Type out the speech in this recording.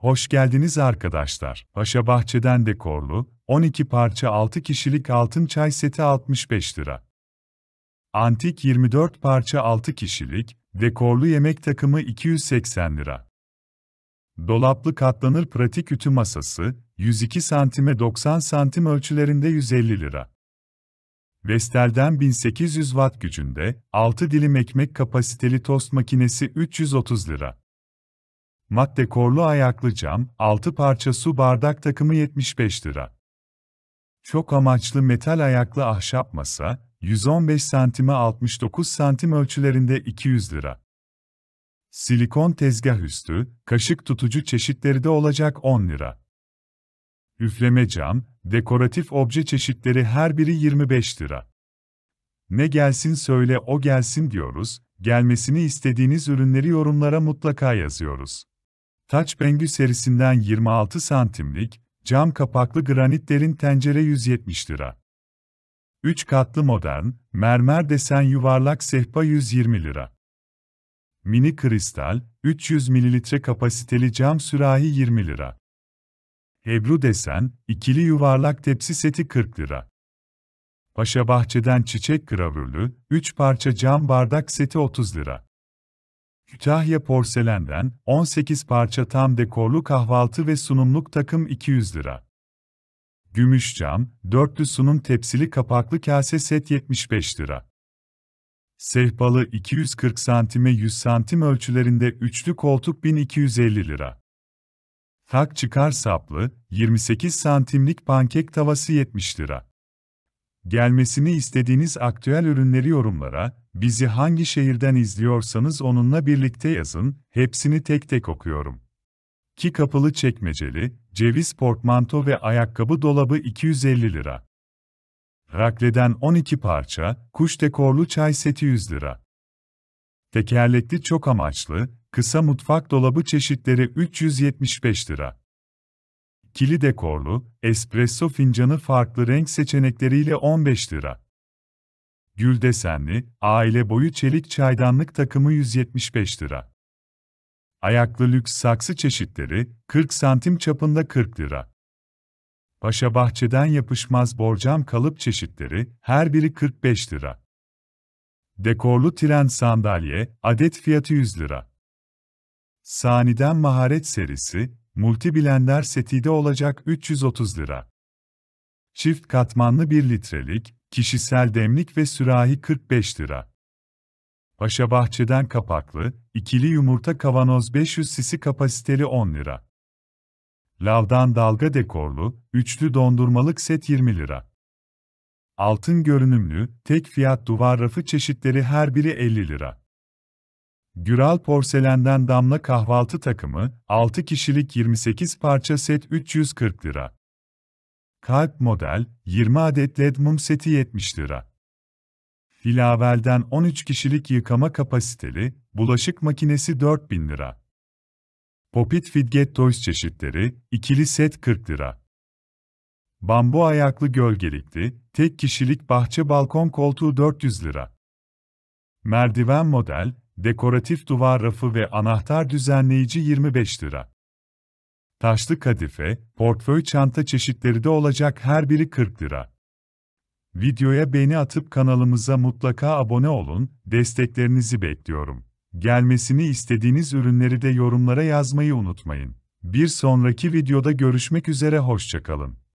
Hoş geldiniz arkadaşlar. Paşa Bahçe'den dekorlu, 12 parça 6 kişilik altın çay seti 65 lira. Antik 24 parça 6 kişilik, dekorlu yemek takımı 280 lira. Dolaplı katlanır pratik ütü masası, 102 santime 90 santim ölçülerinde 150 lira. Vestel'den 1800 watt gücünde, 6 dilim ekmek kapasiteli tost makinesi 330 lira. Mat dekorlu ayaklı cam, 6 parça su bardak takımı 75 lira. Çok amaçlı metal ayaklı ahşap masa, 115 santime 69 cm ölçülerinde 200 lira. Silikon tezgah üstü, kaşık tutucu çeşitleri de olacak 10 lira. Üfleme cam, dekoratif obje çeşitleri her biri 25 lira. Ne gelsin söyle o gelsin diyoruz, gelmesini istediğiniz ürünleri yorumlara mutlaka yazıyoruz. Taç Bengü serisinden 26 santimlik, cam kapaklı granitlerin tencere 170 lira. 3 katlı modern, mermer desen yuvarlak sehpa 120 lira. Mini kristal, 300 mililitre kapasiteli cam sürahi 20 lira. Ebru desen, ikili yuvarlak tepsi seti 40 lira. Paşa Bahçeden çiçek gravürlü, 3 parça cam bardak seti 30 lira. Kütahya porselenden 18 parça tam dekorlu kahvaltı ve sunumluk takım 200 lira. Gümüş cam, dörtlü sunum tepsili kapaklı kase set 75 lira. Sehpalı 240 santime 100 santim ölçülerinde üçlü koltuk 1250 lira. Tak çıkar saplı, 28 santimlik pankek tavası 70 lira. Gelmesini istediğiniz aktüel ürünleri yorumlara, bizi hangi şehirden izliyorsanız onunla birlikte yazın, hepsini tek tek okuyorum. Ki kapılı çekmeceli, ceviz portmanto ve ayakkabı dolabı 250 lira. Rakleden 12 parça, kuş dekorlu çay seti 100 lira. Tekerlekli çok amaçlı, kısa mutfak dolabı çeşitleri 375 lira kili dekorlu, espresso fincanı farklı renk seçenekleriyle 15 lira. Gül desenli, aile boyu çelik çaydanlık takımı 175 lira. Ayaklı lüks saksı çeşitleri, 40 santim çapında 40 lira. Paşa bahçeden yapışmaz borcam kalıp çeşitleri, her biri 45 lira. Dekorlu tren sandalye, adet fiyatı 100 lira. Saniden Maharet serisi, Multiblender setide olacak 330 lira. Çift katmanlı 1 litrelik, kişisel demlik ve sürahi 45 lira. Paşa Bahçeden kapaklı, ikili yumurta kavanoz 500 sisi kapasiteli 10 lira. Lavdan dalga dekorlu, üçlü dondurmalık set 20 lira. Altın görünümlü, tek fiyat duvar rafı çeşitleri her biri 50 lira. Güral porselenden damla kahvaltı takımı, 6 kişilik 28 parça set 340 lira. Kalp model, 20 adet led mum seti 70 lira. Filavel'den 13 kişilik yıkama kapasiteli, bulaşık makinesi 4000 lira. Popit Fidget Toys çeşitleri, ikili set 40 lira. Bambu ayaklı gölgelikli, tek kişilik bahçe balkon koltuğu 400 lira. Merdiven model, dekoratif duvar rafı ve anahtar düzenleyici 25 lira. Taşlı kadife, portföy çanta çeşitleri de olacak her biri 40 lira. Videoya beğeni atıp kanalımıza mutlaka abone olun, desteklerinizi bekliyorum. Gelmesini istediğiniz ürünleri de yorumlara yazmayı unutmayın. Bir sonraki videoda görüşmek üzere hoşçakalın.